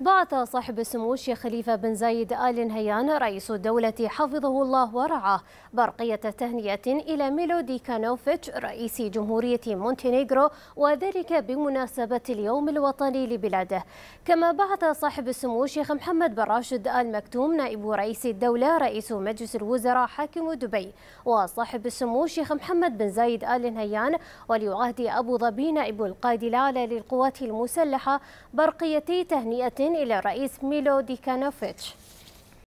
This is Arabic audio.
بعث صاحب السمو الشيخ خليفة بن زايد آل نهيان رئيس الدولة حفظه الله ورعاه برقية تهنئة إلى ميلودي كانوفيتش رئيس جمهورية مونتينيغرو وذلك بمناسبة اليوم الوطني لبلاده كما بعث صاحب السمو الشيخ محمد بن راشد آل مكتوم نائب رئيس الدولة رئيس مجلس الوزراء حاكم دبي وصاحب السمو الشيخ محمد بن زايد آل نهيان ولي عهد أبو ظبي نائب القائد الأعلى للقوات المسلحة برقيتي تهنئة إلى الرئيس ميلو ديكانوفيتش